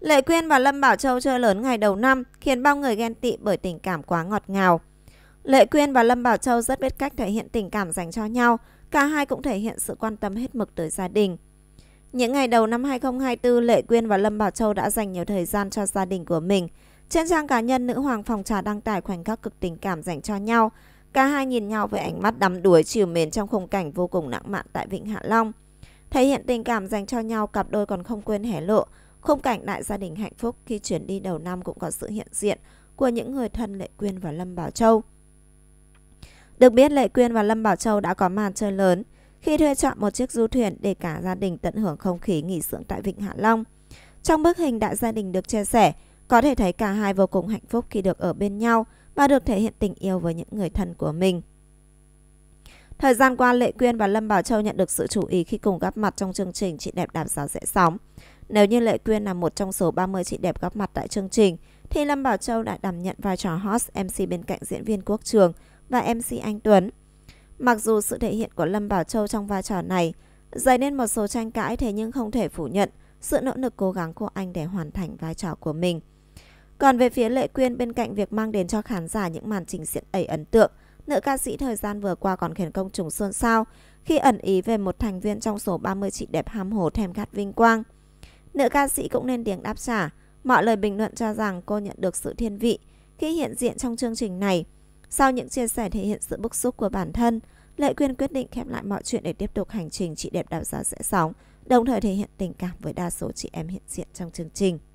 Lệ Quyên và Lâm Bảo Châu chơi lớn ngày đầu năm khiến bao người ghen tị bởi tình cảm quá ngọt ngào. Lệ Quyên và Lâm Bảo Châu rất biết cách thể hiện tình cảm dành cho nhau, cả hai cũng thể hiện sự quan tâm hết mực tới gia đình. Những ngày đầu năm 2024, Lệ Quyên và Lâm Bảo Châu đã dành nhiều thời gian cho gia đình của mình. Trên trang cá nhân, nữ hoàng phòng trà đăng tải khoảnh khắc cực tình cảm dành cho nhau. Cả hai nhìn nhau với ánh mắt đắm đuối chiều mến trong khung cảnh vô cùng lãng mạn tại Vịnh Hạ Long. Thể hiện tình cảm dành cho nhau, cặp đôi còn không quên hé lộ Khung cảnh đại gia đình hạnh phúc khi chuyển đi đầu năm cũng có sự hiện diện của những người thân Lệ Quyên và Lâm Bảo Châu. Được biết Lệ Quyên và Lâm Bảo Châu đã có màn chơi lớn khi thuê chọn một chiếc du thuyền để cả gia đình tận hưởng không khí nghỉ dưỡng tại Vịnh Hạ Long. Trong bức hình đại gia đình được chia sẻ, có thể thấy cả hai vô cùng hạnh phúc khi được ở bên nhau và được thể hiện tình yêu với những người thân của mình. Thời gian qua, Lệ Quyên và Lâm Bảo Châu nhận được sự chú ý khi cùng gặp mặt trong chương trình Chị Đẹp Đạp Giáo Dễ Sóng. Nếu như Lệ Quyên là một trong số 30 chị đẹp góp mặt tại chương trình, thì Lâm Bảo Châu đã đảm nhận vai trò host MC bên cạnh diễn viên Quốc Trường và MC Anh Tuấn. Mặc dù sự thể hiện của Lâm Bảo Châu trong vai trò này dấy nên một số tranh cãi thế nhưng không thể phủ nhận sự nỗ lực cố gắng của anh để hoàn thành vai trò của mình. Còn về phía Lệ Quyên bên cạnh việc mang đến cho khán giả những màn trình diễn ấy ấn tượng, nữ ca sĩ thời gian vừa qua còn khiến công chúng xôn xao khi ẩn ý về một thành viên trong số 30 chị đẹp ham hồ thèm khát vinh quang. Nữ ca sĩ cũng lên tiếng đáp trả. Mọi lời bình luận cho rằng cô nhận được sự thiên vị khi hiện diện trong chương trình này. Sau những chia sẻ thể hiện sự bức xúc của bản thân, Lệ Quyên quyết định khép lại mọi chuyện để tiếp tục hành trình chị đẹp đào giá sẽ sóng, đồng thời thể hiện tình cảm với đa số chị em hiện diện trong chương trình.